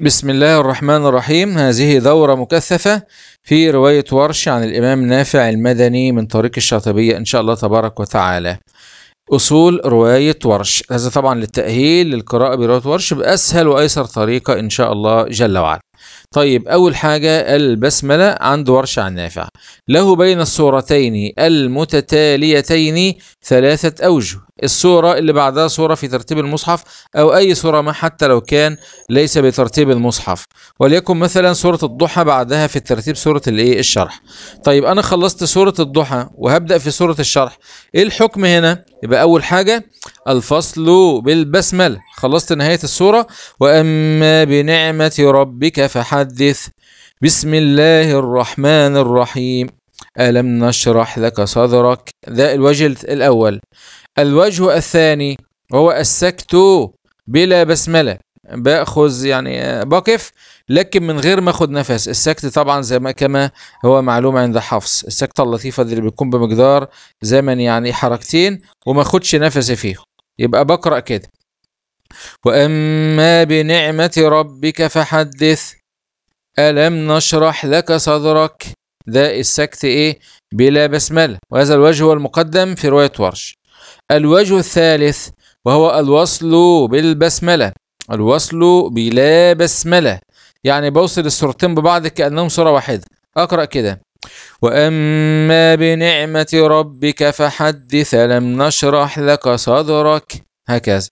بسم الله الرحمن الرحيم هذه دورة مكثفة في رواية ورش عن الإمام نافع المدني من طريق الشاطبية إن شاء الله تبارك وتعالى أصول رواية ورش هذا طبعا للتأهيل للقراءة برواية ورش بأسهل وأيسر طريقة إن شاء الله جل وعلا طيب أول حاجة البسملة عند ورش عن نافع له بين الصورتين المتتاليتين ثلاثة أوجه السورة اللي بعدها سورة في ترتيب المصحف أو أي سورة ما حتى لو كان ليس بترتيب المصحف وليكن مثلا سورة الضحى بعدها في الترتيب سورة الإيه الشرح طيب أنا خلصت سورة الضحى وهبدأ في سورة الشرح إيه الحكم هنا يبقى أول حاجة الفصل بالبسملة خلصت نهاية السورة وأما بنعمة ربك فحدث بسم الله الرحمن الرحيم ألم نشرح لك صدرك ده الوجه الأول الوجه الثاني هو السكت بلا بسملة باخذ يعني بقف لكن من غير ما أخذ نفس السكت طبعا زي ما كما هو معلوم عند حفص السكتة اللطيفة دي اللي بتكون بمقدار زمن يعني حركتين وما اخدش نفسي فيه يبقى بقرأ كده وأما بنعمة ربك فحدث ألم نشرح لك صدرك ده السكت إيه بلا بسملة وهذا الوجه هو المقدم في رواية ورش الوجه الثالث وهو الوصل بالبسملة الوصل بلا بسملة يعني بوصل السورتين ببعض كأنهم سورة واحدة أقرأ كده وأما بنعمة ربك فحدث لم نشرح لك صدرك هكذا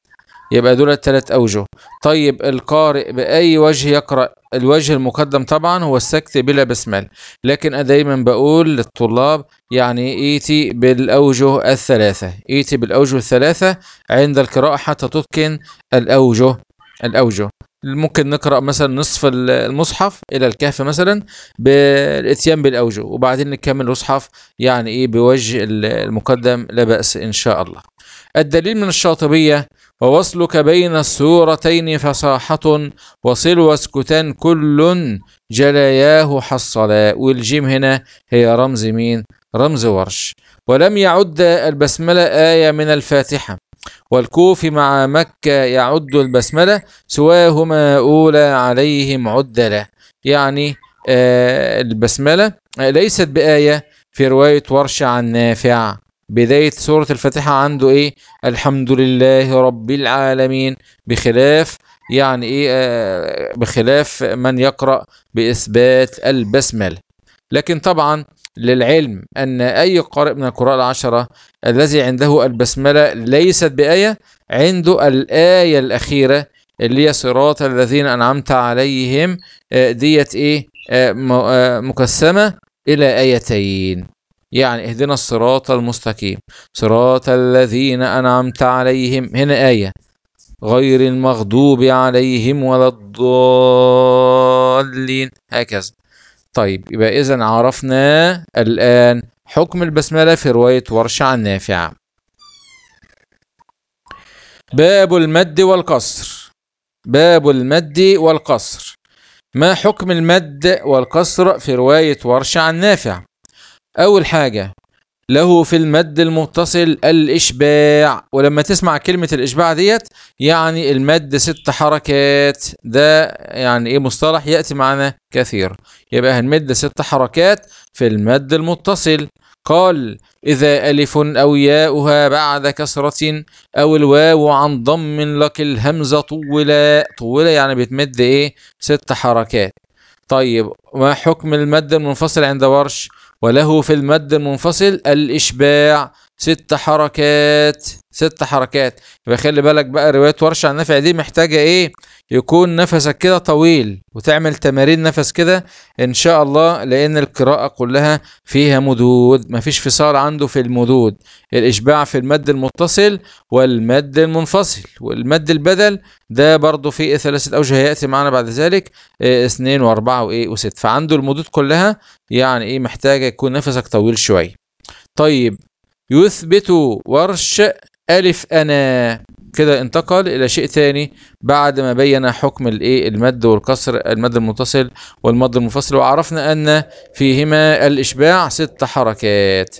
يبقى دول الثلاث أوجه طيب القارئ بأي وجه يقرأ الوجه المقدم طبعا هو السكت بلا بسملة لكن أنا دايما بقول للطلاب يعني ايتي بالأوجه الثلاثة ايتي بالأوجه الثلاثة عند القراءة حتى تتقن الأوجه الأوجه ممكن نقرأ مثلا نصف المصحف إلى الكهف مثلا بالإتيان بالأوجه وبعدين نكمل المصحف يعني إيه بوجه المقدم لا بأس إن شاء الله الدليل من الشاطبية ووصلك بين السورتين فصاحة وصل واسكتان كل جلاياه حصلا والجيم هنا هي رمز مين رمز ورش ولم يعد البسملة آية من الفاتحة والكوف مع مكة يعد البسملة سواهما أولى عليهم عدلة يعني آه، البسملة آه، ليست بآية في رواية ورش عن نافع بداية سورة الفاتحة عنده إيه الحمد لله رب العالمين بخلاف يعني إيه آه، بخلاف من يقرأ بإثبات البسملة لكن طبعا للعلم أن أي قارئ من القراء العشرة الذي عنده البسملة ليست بآية عنده الآية الأخيرة اللي هي صراط الذين أنعمت عليهم آه، ديت إيه آه، آه، مقسمة إلى آيتين يعني اهدنا الصراط المستقيم صراط الذين أنعمت عليهم هنا آية غير المغضوب عليهم ولا الضالين هكذا طيب يبقى إذا عرفنا الآن حكم البسملة في رواية ورشة عن نافع باب المد والقصر باب المد والقصر ما حكم المد والقصر في رواية ورشة عن نافع أول حاجة له في المد المتصل الإشباع ولما تسمع كلمة الإشباع ديت يعني المد ست حركات ده يعني إيه مصطلح يأتي معنا كثير يبقى هنمد ست حركات في المد المتصل قال إذا ألف أو ياؤها بعد كسرة أو الواو عن ضم لك الهمزة طولة طولة يعني بتمد إيه ست حركات طيب ما حكم المد المنفصل عند ورش وله في المد المنفصل الإشباع ست حركات ست حركات يبقى خلي بالك بقى رواية ورشة عن النفع دي محتاجة ايه يكون نفسك كده طويل وتعمل تمارين نفس كده ان شاء الله لان القراءة كلها فيها مدود مفيش فصال عنده في المدود الاشباع في المد المتصل والمد المنفصل والمد البدل ده برضو في ثلاثة اوجه هيأتي معانا بعد ذلك إيه اثنين واربعة وايه وست فعنده المدود كلها يعني ايه محتاجة يكون نفسك طويل شوية طيب يثبت ورش ألف أنا كده انتقل إلى شيء ثاني بعد ما بين حكم الإيه المد والكسر المد المتصل والمد المنفصل وعرفنا أن فيهما الإشباع ست حركات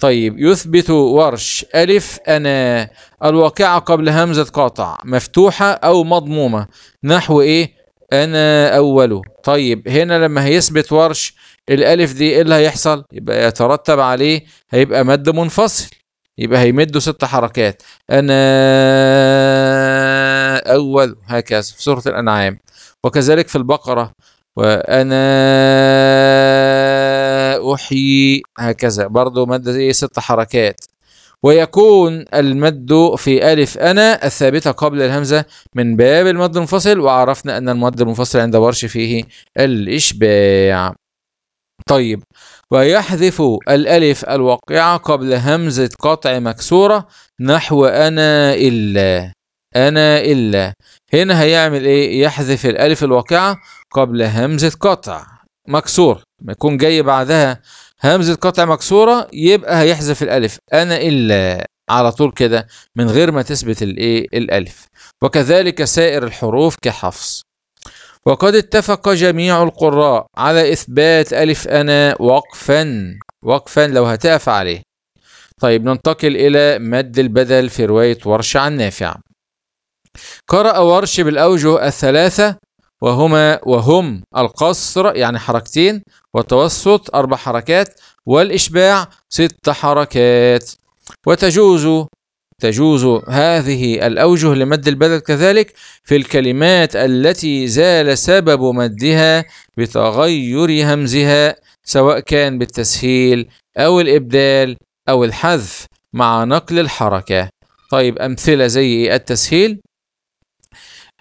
طيب يثبت ورش ألف أنا الواقعة قبل همزة قاطع مفتوحة أو مضمومة نحو إيه أنا أوله طيب هنا لما هيثبت ورش الالف دي ايه اللي هيحصل يبقى يترتب عليه هيبقى مد منفصل يبقى هيمدوا ست حركات انا اول هكذا في سوره الانعام وكذلك في البقره وانا احيي هكذا برضو مد ايه ست حركات ويكون المد في ألف أنا الثابتة قبل الهمزة من باب المد المنفصل وعرفنا أن المد المنفصل عند ورش فيه الإشباع طيب ويحذف الألف الواقعة قبل همزة قطع مكسورة نحو أنا إلا أنا إلا هنا هيعمل إيه يحذف الألف الواقعة قبل همزة قطع مكسورة ما يكون جاي بعدها همزة قطع مكسورة يبقى هيحذف الألف أنا إلا على طول كده من غير ما تثبت الإيه الألف وكذلك سائر الحروف كحفص وقد اتفق جميع القراء على إثبات ألف أنا وقفا وقفا لو هتقف عليه طيب ننتقل إلى مد البدل في رواية ورش عن نافع قرأ ورش بالأوجه الثلاثة وهما وهم القصر يعني حركتين والتوسط أربع حركات والإشباع ست حركات وتجوز تجوز هذه الأوجه لمد البدل كذلك في الكلمات التي زال سبب مدها بتغير همزها سواء كان بالتسهيل أو الإبدال أو الحذف مع نقل الحركة طيب أمثلة زي التسهيل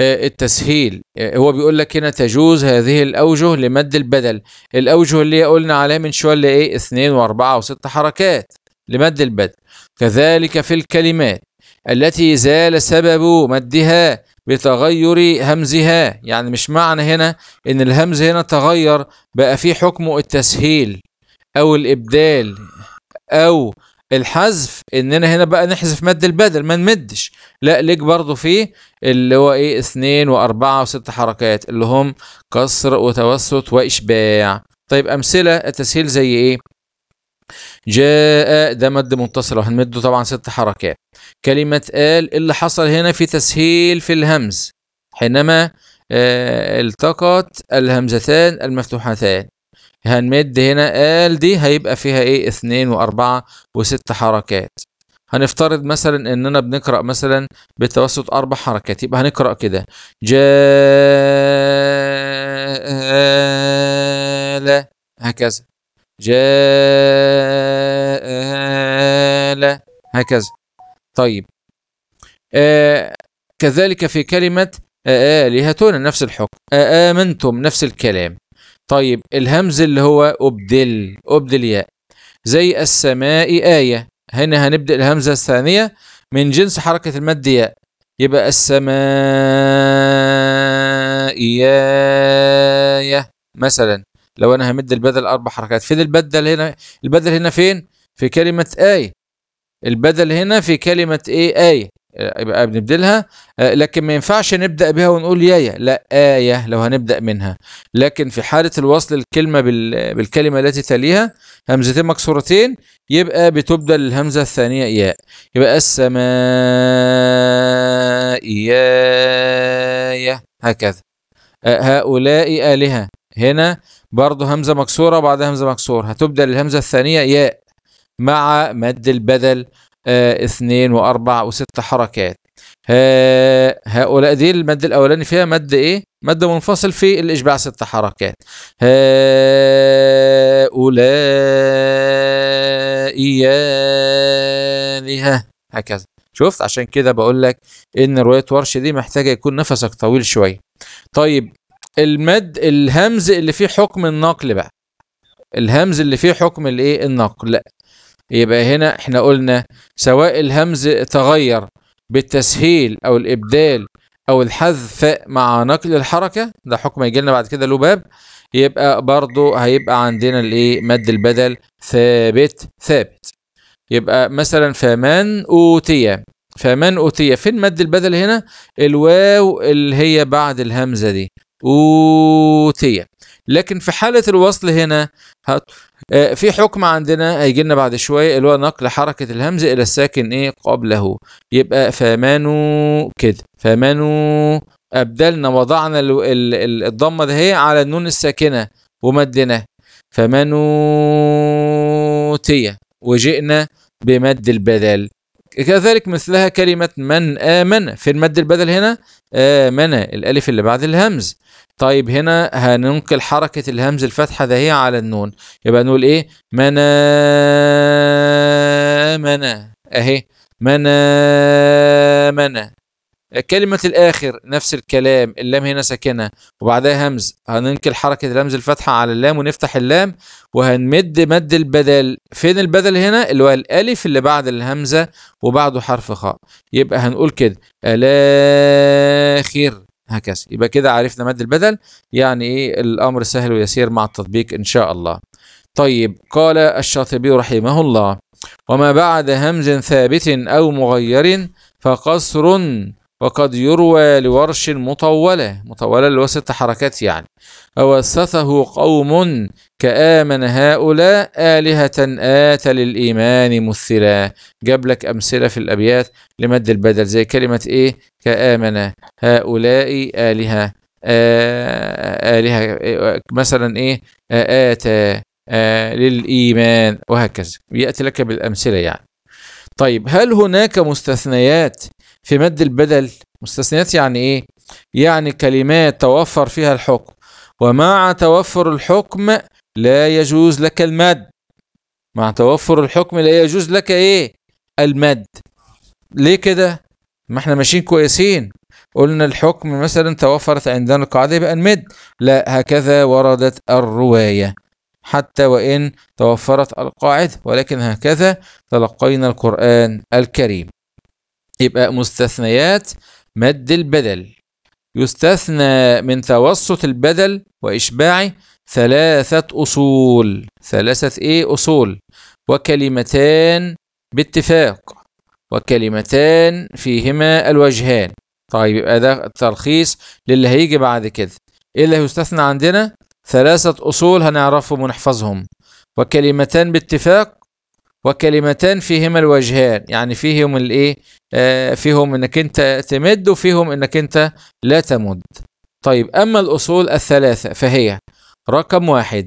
آه، التسهيل آه، هو بيقول لك هنا تجوز هذه الأوجه لمد البدل الأوجه اللي قلنا عليها من شوية اللي إيه اثنين وأربعة وست حركات لمد البدء كذلك في الكلمات التي زال سبب مدها بتغير همزها يعني مش معنى هنا ان الهمز هنا تغير بقى في حكمه التسهيل او الابدال او الحذف اننا هنا بقى نحذف مد البدل ما نمدش لا ليك برضو فيه اللي هو ايه اثنين واربعة وست حركات اللي هم كسر وتوسط واشباع طيب امثلة التسهيل زي ايه جاء ده مد منتصر وهنمده طبعا ست حركات كلمة قال إيه اللي حصل هنا في تسهيل في الهمز حينما آه، التقت الهمزتان المفتوحتان هنمد هنا قال دي هيبقى فيها ايه اثنين واربعة وست حركات هنفترض مثلا اننا بنقرأ مثلا بالتوسط اربع حركات يبقى هنقرأ كده جاء هكذا جال هكذا طيب آه كذلك في كلمة آلهتنا نفس الحكم آمنتم نفس الكلام طيب الهمز اللي هو أبدل أبدل ياء زي السماء آية هنا هنبدأ الهمزة الثانية من جنس حركة المد ياء يبقى السماء آية مثلا لو انا همد البدل اربع حركات فين البدل هنا البدل هنا فين في كلمه اي البدل هنا في كلمه ايه اي يبقى بنبدلها آه، لكن ما ينفعش نبدا بها ونقول يا لا ايه لو هنبدا منها لكن في حاله الوصل الكلمه بالكلمه التي تليها همزتين مكسورتين يبقى بتبدل الهمزه الثانيه ياء يبقى السماء يايا هكذا آه، هؤلاء الهه هنا برضه همزة مكسورة بعدها همزة مكسورة هتبدل الهمزة الثانية ياء مع مد البدل آه اثنين واربع وست حركات ها هؤلاء دي المد الاولاني فيها مد ايه مد منفصل في الاشباع ست حركات هؤلاء يالهه هكذا شفت عشان كده بقول لك ان روايه ورش دي محتاجه يكون نفسك طويل شويه طيب المد الهمز اللي فيه حكم النقل بقى الهمز اللي فيه حكم الايه النقل يبقى هنا احنا قلنا سواء الهمز تغير بالتسهيل او الابدال او الحذف مع نقل الحركه ده حكم هيجي لنا بعد كده له باب يبقى برضه هيبقى عندنا الايه مد البدل ثابت ثابت يبقى مثلا فمن اوتي فمن اوتي فين مد البدل هنا الواو اللي هي بعد الهمزه دي أوتية لكن في حالة الوصل هنا هت... آه، في حكم عندنا هيجي لنا بعد شويه اللي هو نقل حركه الهمز الى الساكن ايه قبله يبقى فمانو كده فمانو ابدلنا وضعنا الضمه ده هي على النون الساكنه فمانو تيه وجئنا بمد البدل كذلك مثلها كلمة من آمن في المد البدل هنا آمن الألف اللي بعد الهمز طيب هنا هننقل حركة الهمز الفتحة هي على النون يبقى نقول إيه من آمن أهي من آمن كلمة الآخر نفس الكلام اللام هنا ساكنة وبعدها همز هننقل حركة الهمز الفتحة على اللام ونفتح اللام وهنمد مد البدل فين البدل هنا اللي هو الألف اللي بعد الهمزة وبعده حرف خاء يبقى هنقول كده الآخر هكذا يبقى كده عرفنا مد البدل يعني إيه الأمر سهل ويسير مع التطبيق إن شاء الله طيب قال الشاطبي رحمه الله وما بعد همز ثابت أو مغير فقصر وقد يروى لورش مطولة مطولة اللي هو ست حركات يعني أوسثه قوم كآمن هؤلاء آلهة آت للإيمان مثلا جاب لك أمثلة في الأبيات لمد البدل زي كلمة إيه كآمن هؤلاء آلهة آلهة مثلا إيه آتى للإيمان وهكذا يأتي لك بالأمثلة يعني طيب هل هناك مستثنيات في مد البدل مستثنيات يعني ايه يعني كلمات توفر فيها الحكم ومع توفر الحكم لا يجوز لك المد مع توفر الحكم لا يجوز لك ايه المد ليه كده ما احنا ماشيين كويسين قلنا الحكم مثلا توفرت عندنا القاعدة يبقى المد لا هكذا وردت الرواية حتى وإن توفرت القاعدة ولكن هكذا تلقينا القرآن الكريم يبقى مستثنيات مد البدل يستثنى من توسط البدل وإشباعه ثلاثة أصول ثلاثة إيه أصول وكلمتان باتفاق وكلمتان فيهما الوجهان طيب يبقى ده تلخيص للي هيجي بعد كده ايه اللي هيستثنى عندنا ثلاثة أصول هنعرفهم ونحفظهم وكلمتان باتفاق وكلمتان فيهما الوجهان يعني فيهم الايه آه فيهم انك انت تمد وفيهم انك انت لا تمد طيب اما الاصول الثلاثه فهي رقم واحد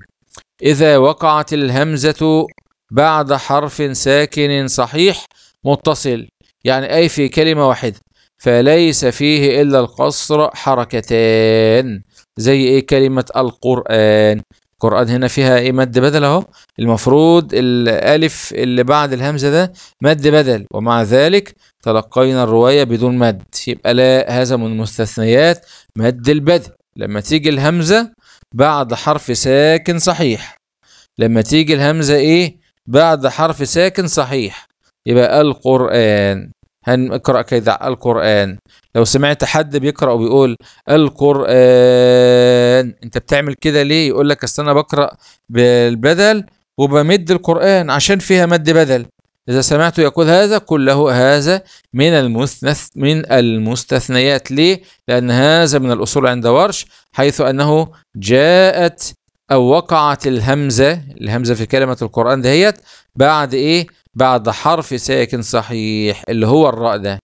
اذا وقعت الهمزه بعد حرف ساكن صحيح متصل يعني اي في كلمه واحده فليس فيه الا القصر حركتان زي ايه كلمه القران القرآن هنا فيها ايه مد بدل اهو المفروض الالف اللي بعد الهمزه ده مد بدل ومع ذلك تلقينا الروايه بدون مد يبقى لا هذا من مستثنيات مد البدل لما تيجي الهمزه بعد حرف ساكن صحيح لما تيجي الهمزه ايه بعد حرف ساكن صحيح يبقى القرآن هنقرأ كذا القرآن لو سمعت حد بيقرأ وبيقول القرآن انت بتعمل كده ليه يقول لك اصل انا بقرأ بالبدل وبمد القرآن عشان فيها مد بدل إذا سمعت يقول هذا قل له هذا من المثنث من المستثنيات ليه؟ لأن هذا من الأصول عند ورش حيث أنه جاءت أو وقعت الهمزة الهمزة في كلمة القرآن دهيت بعد إيه؟ بعد حرف ساكن صحيح اللي هو الراء ده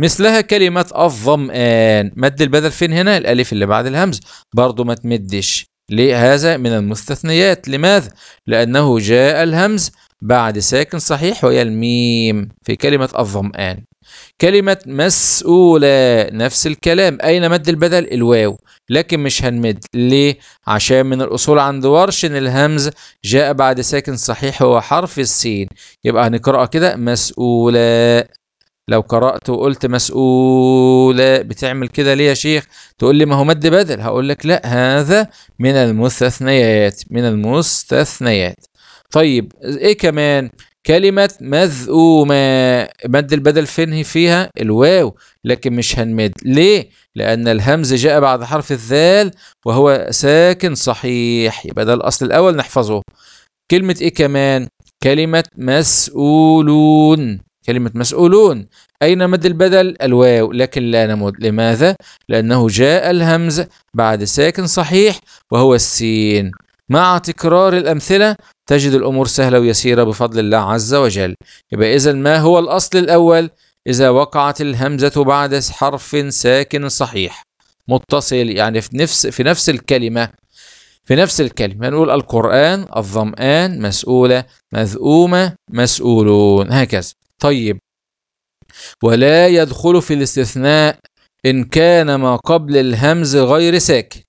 مثلها كلمة الظمآن مد البدل فين هنا الألف اللي بعد الهمز برضو ما تمدش ليه هذا من المستثنيات لماذا لأنه جاء الهمز بعد ساكن صحيح وهي الميم في كلمة الظمآن كلمة مسؤولة نفس الكلام أين مد البدل الواو لكن مش هنمد ليه عشان من الأصول عند ورش إن الهمز جاء بعد ساكن صحيح هو حرف السين يبقى هنقرأها كده مسؤولة لو قرأت وقلت مسؤولة بتعمل كده ليه يا شيخ تقول لي ما هو مد بدل هقول لك لا هذا من المستثنيات من المستثنيات طيب ايه كمان كلمة مذؤومة مد البدل فين فيها الواو لكن مش هنمد ليه؟ لأن الهمز جاء بعد حرف الذال وهو ساكن صحيح يبقى ده الأصل الأول نحفظه كلمة إيه كمان؟ كلمة مسؤولون كلمة مسؤولون أين مد البدل؟ الواو لكن لا نمد لماذا؟ لأنه جاء الهمز بعد ساكن صحيح وهو السين مع تكرار الأمثلة تجد الأمور سهلة ويسيرة بفضل الله عز وجل يبقى إذا ما هو الأصل الأول إذا وقعت الهمزة بعد حرف ساكن صحيح متصل يعني في نفس في نفس الكلمة في نفس الكلمة نقول القرآن الظمآن مسؤولة مذؤومة مسؤولون هكذا طيب ولا يدخل في الاستثناء إن كان ما قبل الهمز غير ساكن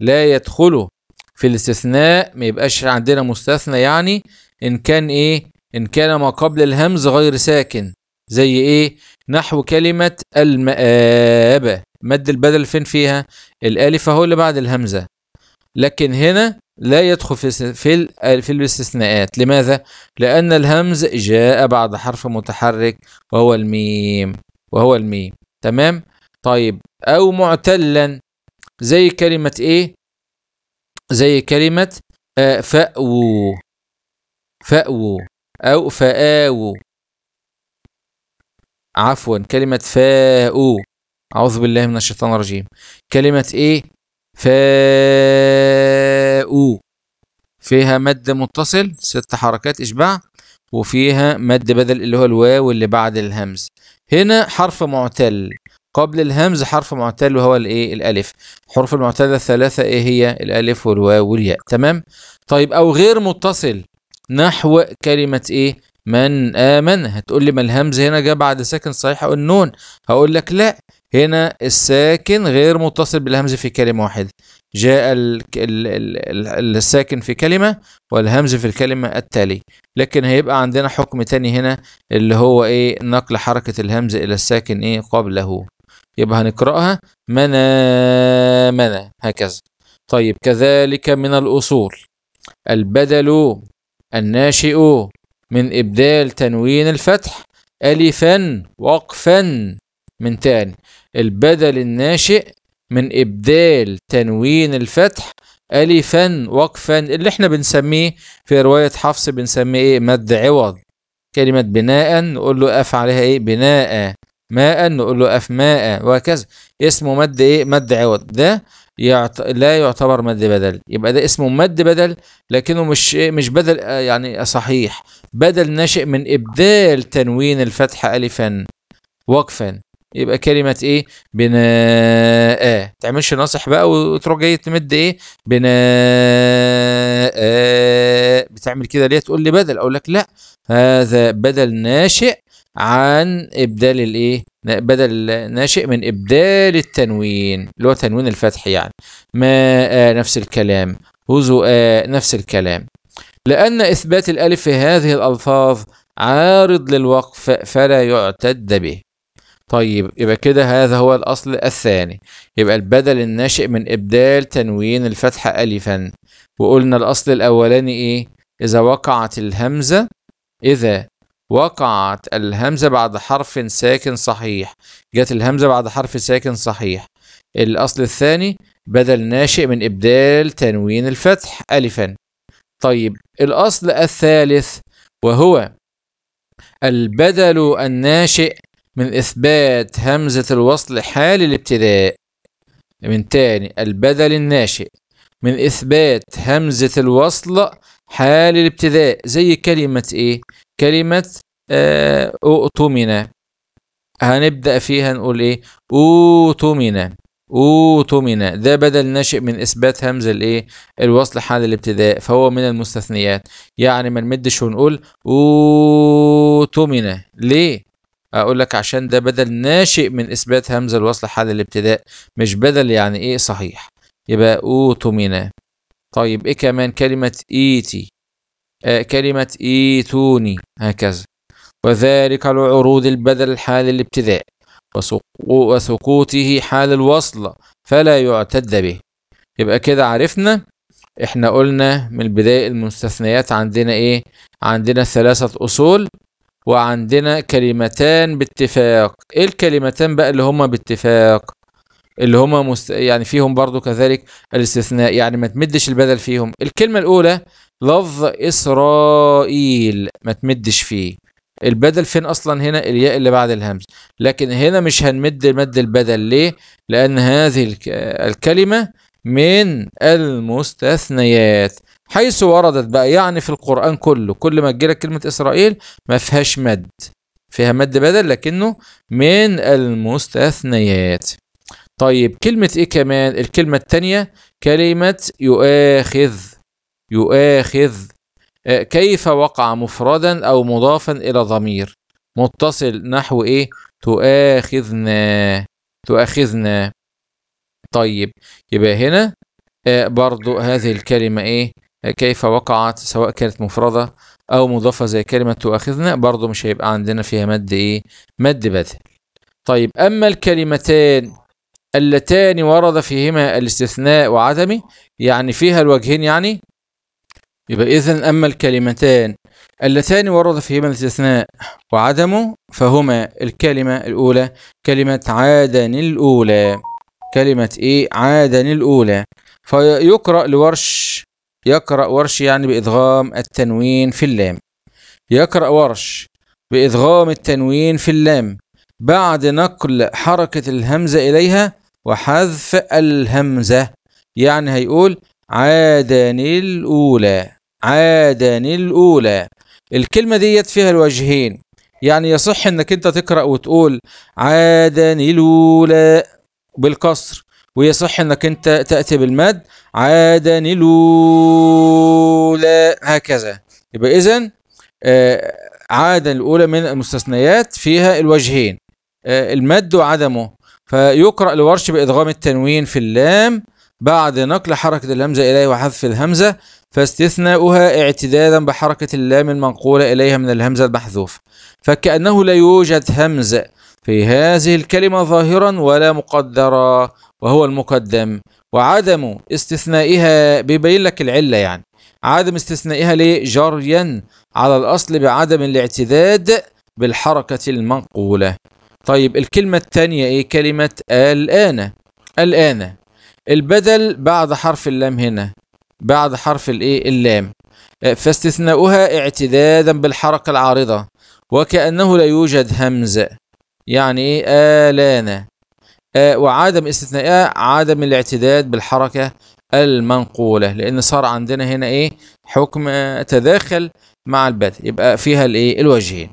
لا يدخل في الاستثناء ما يبقاش عندنا مستثنى يعني ان كان ايه ان كان ما قبل الهمز غير ساكن زي ايه نحو كلمة المآبة مد البدل فين فيها الالف هو اللي بعد الهمزة لكن هنا لا يدخل في في الاستثناءات لماذا لان الهمز جاء بعد حرف متحرك وهو الميم وهو الميم تمام طيب او معتلا زي كلمة ايه زي كلمة آه، فأو فأو أو فآو عفوا كلمة فاو أعوذ بالله من الشيطان الرجيم كلمة إيه فاو فيها مد متصل ست حركات إشباع وفيها مد بدل اللي هو الواو اللي بعد الهمز هنا حرف معتل قبل الهمز حرف معتل وهو الايه الالف حروف المعتله الثلاثه ايه هي الالف والواو والياء تمام طيب او غير متصل نحو كلمه ايه من امن هتقول لي ما الهمز هنا جاء بعد ساكن صحيح او النون هقول لك لا هنا الساكن غير متصل بالهمز في كلمه واحده جاء ال ال ال الساكن في كلمة والهمز في الكلمة التالي لكن هيبقى عندنا حكم تاني هنا اللي هو ايه نقل حركة الهمز الى الساكن ايه قبله يبقى هنقرأها منا منا هكذا طيب كذلك من الأصول البدل الناشئ من إبدال تنوين الفتح ألفا وقفا من تاني البدل الناشئ من إبدال تنوين الفتح ألفا وقفا اللي احنا بنسميه في رواية حفص بنسميه ايه مد عوض كلمة بناء نقول له أف عليها ايه بناء ماء نقول له اف ماء وهكذا اسمه مد ايه مد عوض ده يعت... لا يعتبر مد بدل يبقى ده اسمه مد بدل لكنه مش إيه؟ مش بدل آه، يعني صحيح بدل ناشئ من ابدال تنوين الفتحه الفا وقفا يبقى كلمة ايه بناء تعملش ناصح بقى وتروح جاي تمد ايه بناء بتعمل كده ليه تقول لي بدل اقول لك لا هذا بدل ناشئ عن ابدال الايه بدل ناشئ من ابدال التنوين اللي هو تنوين الفتح يعني ماء آه، نفس الكلام هزؤاء آه، نفس الكلام لأن إثبات الألف في هذه الألفاظ عارض للوقف فلا يعتد به طيب يبقى كده هذا هو الأصل الثاني يبقى البدل الناشئ من إبدال تنوين الفتحة ألفا وقلنا الأصل الأولاني إيه إذا وقعت الهمزة إذا وقعت الهمزة بعد حرف ساكن صحيح جت الهمزة بعد حرف ساكن صحيح الأصل الثاني بدل ناشئ من إبدال تنوين الفتح ألفا طيب الأصل الثالث وهو البدل الناشئ من إثبات همزة الوصل حال الابتداء من تاني البدل الناشئ من إثبات همزة الوصل حال الابتداء زي كلمة إيه؟ كلمة آه أؤتمن هنبدأ فيها نقول إيه؟ أؤتمن أوتمن ده بدل ناشئ من إثبات همز الإيه؟ الوصل حال الابتداء فهو من المستثنيات يعني ما نمدش ونقول أوتمن ليه؟ أقول لك عشان ده بدل ناشئ من إثبات همز الوصل حال الابتداء مش بدل يعني إيه صحيح يبقى أوتمن طيب إيه كمان كلمة إيتي آه كلمة إيتوني هكذا وذلك لعروض البدل حال الابتداء وسقوطه حال الوصل فلا يعتد به يبقى كده عرفنا احنا قلنا من البداية المستثنيات عندنا ايه عندنا ثلاثة اصول وعندنا كلمتان باتفاق ايه الكلمتان بقى اللي هما باتفاق اللي هم مست... يعني فيهم برضو كذلك الاستثناء يعني ما تمدش البدل فيهم الكلمة الأولى لفظ إسرائيل ما تمدش فيه البدل فين أصلا هنا الياء اللي بعد الهمز لكن هنا مش هنمد مد البدل ليه لأن هذه الكلمة من المستثنيات حيث وردت بقى يعني في القرآن كله كل ما تجيلك كلمة إسرائيل ما فيهاش مد فيها مد بدل لكنه من المستثنيات طيب كلمة ايه كمان الكلمة الثانية كلمة يؤاخذ يؤاخذ آه، كيف وقع مفردا أو مضافا إلى ضمير متصل نحو ايه تؤاخذنا تؤاخذنا طيب يبقى هنا آه، برضو هذه الكلمة ايه آه، كيف وقعت سواء كانت مفردة أو مضافة زي كلمة تؤاخذنا برضو مش هيبقى عندنا فيها مد ايه مد بدل طيب أما الكلمتان اللتان ورد فيهما الاستثناء وعدمه يعني فيها الوجهين يعني يبقى إذن أما الكلمتان اللتان ورد فيهما الاستثناء وعدمه فهما الكلمة الأولى كلمة عادن الأولى كلمة إيه عادن الأولى فيقرأ لورش يقرأ ورش يعني بإدغام التنوين في اللام يقرأ ورش بإدغام التنوين في اللام بعد نقل حركة الهمزة إليها وحذف الهمزة يعني هيقول عادن الأولى عادن الأولى الكلمة ديت فيها الوجهين يعني يصح انك انت تقرأ وتقول عادن الأولى بالكسر ويصح انك انت تأتي بالمد عادن الأولى هكذا يبقى اذا آه، عادن الأولى من المستثنيات فيها الوجهين آه، المد وعدمه فيقرأ الورش بإدغام التنوين في اللام بعد نقل حركة الهمزة إليه وحذف الهمزة فاستثناؤها اعتدادا بحركة اللام المنقولة إليها من الهمزة المحذوفة فكأنه لا يوجد همزة في هذه الكلمة ظاهرا ولا مقدرا وهو المقدم وعدم استثنائها بيبين لك العلة يعني عدم استثنائها ليه جريا على الأصل بعدم الاعتداد بالحركة المنقولة طيب الكلمة الثانية ايه كلمة الآن الآن البدل بعد حرف اللام هنا بعد حرف الايه اللام آه، فاستثناؤها اعتدادا بالحركة العارضة وكأنه لا يوجد همزة يعني ايه آلان آه، وعدم استثنائها عدم الاعتداد بالحركة المنقولة لأن صار عندنا هنا ايه حكم تداخل مع البدل يبقى فيها الايه الوجهين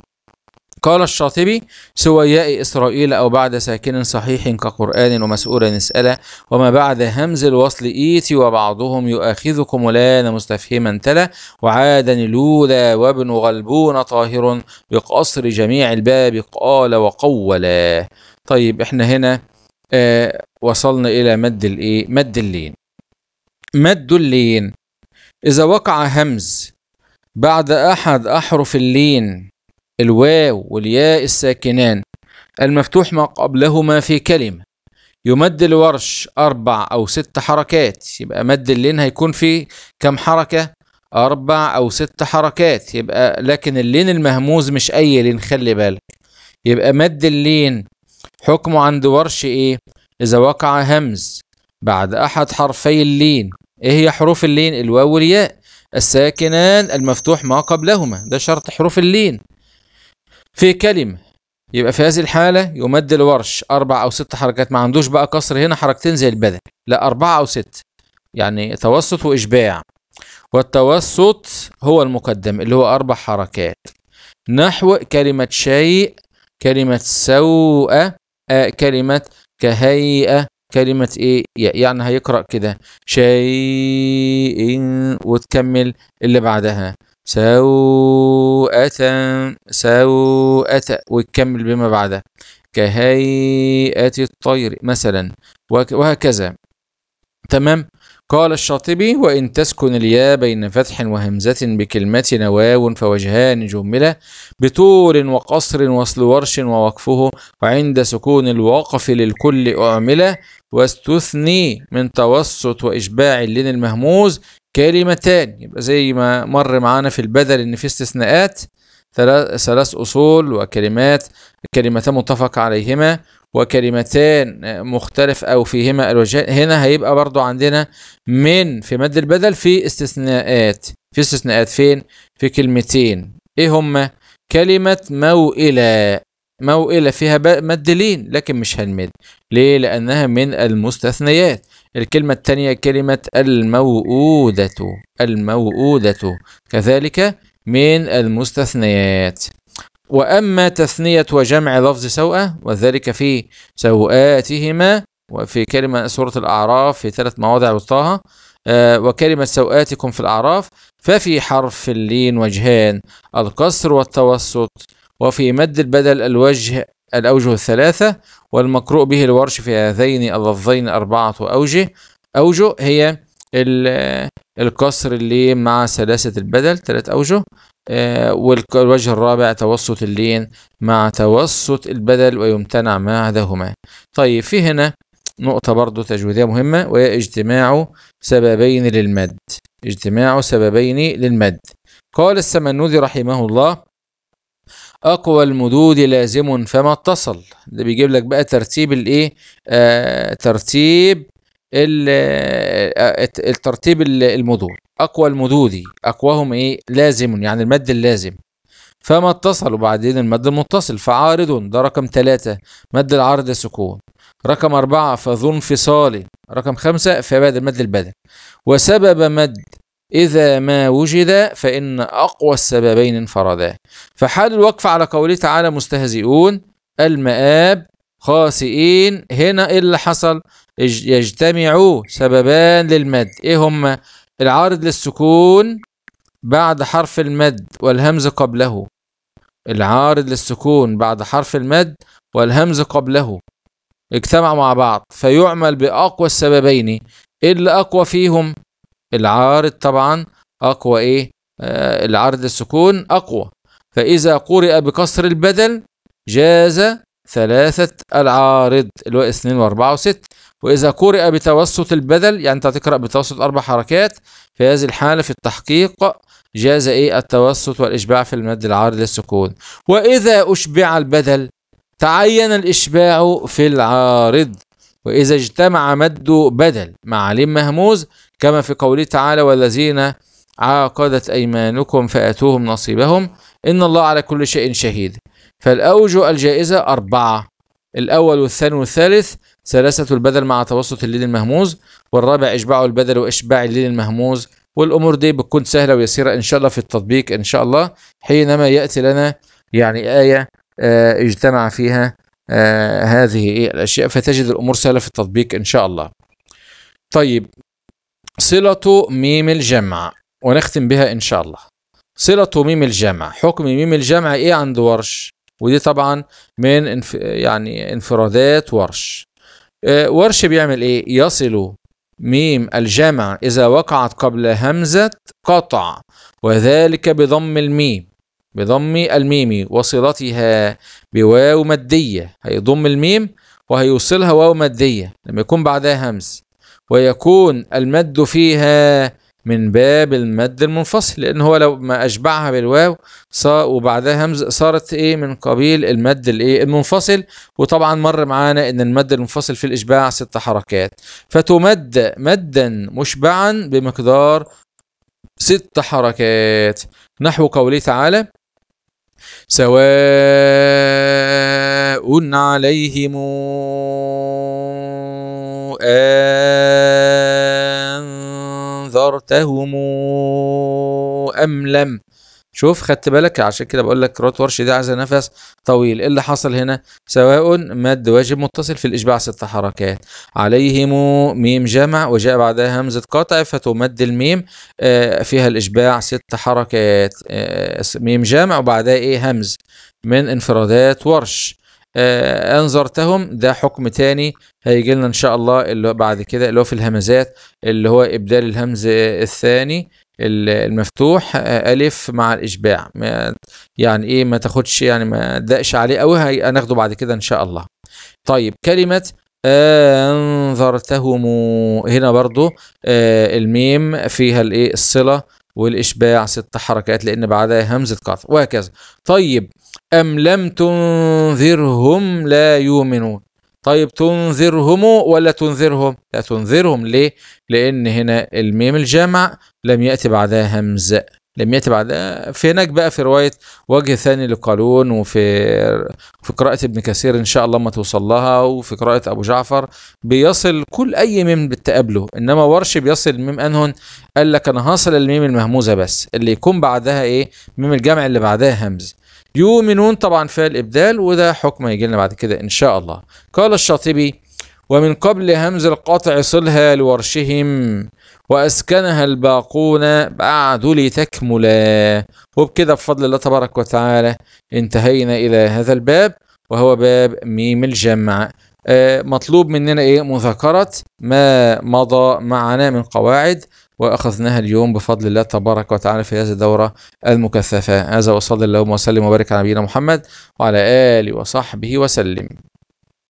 قال الشاطبي سوياء إسرائيل أو بعد ساكن صحيح كقرآن ومسؤول نسأله وما بعد همز الوصل إيتي وبعضهم يؤاخذكم لان مستفهما تلا وعادا لولا وابن غلبون طاهر بقصر جميع الباب قال وقولا طيب احنا هنا آه وصلنا إلى مد الإيه مد اللين مد اللين إذا وقع همز بعد أحد أحرف اللين الواو والياء الساكنان المفتوح ما قبلهما في كلمة يمد الورش أربع أو ست حركات يبقى مد اللين هيكون فيه كم حركة أربع أو ست حركات يبقى لكن اللين المهموز مش أي لين خلي بالك يبقى مد اللين حكمه عند ورش إيه إذا وقع همز بعد أحد حرفي اللين إيه هي حروف اللين الواو والياء الساكنان المفتوح ما قبلهما ده شرط حروف اللين في كلمة يبقى في هذه الحالة يمد الورش أربع أو ست حركات ما عندوش بقى كسر هنا حركتين زي البدن لا أربعة أو ست يعني توسط وإشباع والتوسط هو المقدم اللي هو أربع حركات نحو كلمة شيء كلمة سوء كلمة كهيئة كلمة إيه يعني هيقرأ كده شيء وتكمل اللي بعدها سوءة سوءة وتكمل بما بعدها كهيئة الطير مثلا وهكذا تمام قال الشاطبي وإن تسكن الياء بين فتح وهمزة بكلمة نواو فوجهان جملة بطول وقصر وصل ورش ووقفه وعند سكون الوقف للكل أعملة واستثني من توسط وإشباع اللين المهموز كلمتان يبقى زي ما مر معانا في البدل ان في استثناءات ثلاث اصول وكلمات كلمتان متفق عليهما وكلمتان مختلف او فيهما الوجهان هنا هيبقى برضو عندنا من في مد البدل في استثناءات في استثناءات فين في كلمتين ايه هما كلمه موئله موئله فيها مد لين لكن مش هنمد ليه لانها من المستثنيات الكلمة الثانية كلمة الموؤودة الموؤودة كذلك من المستثنيات وأما تثنية وجمع لفظ سوءة وذلك في سوءاتهما وفي كلمة سورة الأعراف في ثلاث مواضع وسطاها آه، وكلمة سوءاتكم في الأعراف ففي حرف اللين وجهان القصر والتوسط وفي مد البدل الوجه الأوجه الثلاثة والمقروء به الورش في هذين اللفظين أربعة أوجه أوجه هي القصر اللي مع سلاسة البدل ثلاث أوجه آه، والوجه الرابع توسط اللين مع توسط البدل ويمتنع ما عداهما طيب في هنا نقطة برضو تجويدية مهمة وهي اجتماع سببين للمد اجتماع سببين للمد قال السمنودي رحمه الله أقوى المدود لازم فما اتصل ده بيجيب لك بقى ترتيب الإيه آه ترتيب الترتيب آه، آه، المدود أقوى المدود أقواهم إيه لازم يعني المد اللازم فما اتصل وبعدين المد المتصل فعارض ده رقم ثلاثة مد العارض سكون رقم أربعة فذو انفصال رقم خمسة فبدل مد البدل وسبب مد إذا ما وجد فإن أقوى السببين انفردا فحال الوقف على قوله تعالى مستهزئون المآب خاسئين هنا إيه اللي حصل يجتمع سببان للمد إيه هما العارض للسكون بعد حرف المد والهمز قبله العارض للسكون بعد حرف المد والهمز قبله اجتمع مع بعض فيعمل بأقوى السببين إيه اللي أقوى فيهم العارض طبعا أقوى إيه آه العرض السكون أقوى فإذا قرئ بكسر البدل جاز ثلاثة العارض اللي هو اثنين وأربعة وست وإذا قرئ بتوسط البدل يعني أنت هتقرأ بتوسط أربع حركات في هذه الحالة في التحقيق جاز إيه التوسط والإشباع في المد العارض للسكون وإذا أشبع البدل تعين الإشباع في العارض وإذا اجتمع مد بدل مع علم مهموز كما في قوله تعالى والذين عاقدت أيمانكم فأتوهم نصيبهم إن الله على كل شيء شهيد فالأوجه الجائزة أربعة الأول والثاني والثالث ثلاثة البدل مع توسط الليل المهموز والرابع إشباع البدل وإشباع الليل المهموز والأمور دي بتكون سهلة ويسيرة إن شاء الله في التطبيق إن شاء الله حينما يأتي لنا يعني آية آه اجتمع فيها آه هذه الأشياء فتجد الأمور سهلة في التطبيق إن شاء الله طيب صلة ميم الجمع ونختم بها إن شاء الله صلة ميم الجمع حكم ميم الجمع إيه عند ورش ودي طبعا من انف... يعني انفرادات ورش اه ورش بيعمل إيه يصل ميم الجمع إذا وقعت قبل همزة قطع وذلك بضم الميم بضم الميم وصلتها بواو مادية هيضم الميم وهيوصلها واو مادية لما يكون بعدها همز ويكون المد فيها من باب المد المنفصل لان هو لو ما اشبعها بالواو وبعدها همز صارت ايه من قبيل المد الايه المنفصل وطبعا مر معانا ان المد المنفصل في الاشباع ست حركات فتمد مدا مشبعا بمقدار ست حركات نحو قوله تعالى سواء عليهم أنذرتهم أم لم شوف خدت بالك عشان كده بقول لك روت ورش ده عايزه نفس طويل إيه اللي حصل هنا سواء مد واجب متصل في الاشباع ست حركات عليهم ميم جمع وجاء بعدها همزه قطع فتمد الميم آه، فيها الاشباع ست حركات آه، ميم جمع وبعدها ايه همز من انفرادات ورش آه انظرتهم ده حكم تاني هيجي لنا ان شاء الله اللي بعد كده اللي هو في الهمزات اللي هو ابدال الهمز الثاني المفتوح آه، ألف مع الإشباع يعني إيه ما تاخدش يعني ما دقش عليه قوي هناخده بعد كده إن شاء الله طيب كلمة أنذرتهم هنا برضو آه، الميم فيها الإيه الصلة والإشباع ست حركات لأن بعدها همزة قطع وهكذا طيب أم لم تنذرهم لا يؤمنون طيب تنذرهم ولا تنذرهم لا تنذرهم ليه لان هنا الميم الجامع لم ياتي بعدها همز لم يأتي بعدها في هناك بقى في رواية وجه ثاني لقالون وفي في قراءة ابن كثير إن شاء الله ما توصل لها وفي قراءة أبو جعفر بيصل كل أي ميم بتقابله إنما ورش بيصل ميم أنهن قال لك أنا هصل الميم المهموزة بس اللي يكون بعدها إيه ميم الجامع اللي بعدها همز يؤمنون طبعا في الإبدال وده حكم هيجي لنا بعد كده إن شاء الله قال الشاطبي ومن قبل همز القاطع صلها لورشهم وأسكنها الباقون بعد لتكملا وبكده بفضل الله تبارك وتعالى انتهينا إلى هذا الباب وهو باب ميم الجمع آه، مطلوب مننا إيه مذاكرة ما مضى معنا من قواعد واخذناها اليوم بفضل الله تبارك وتعالى في هذه الدوره المكثفه هذا وصلى اللهم وسلم وبارك على نبينا محمد وعلى اله وصحبه وسلم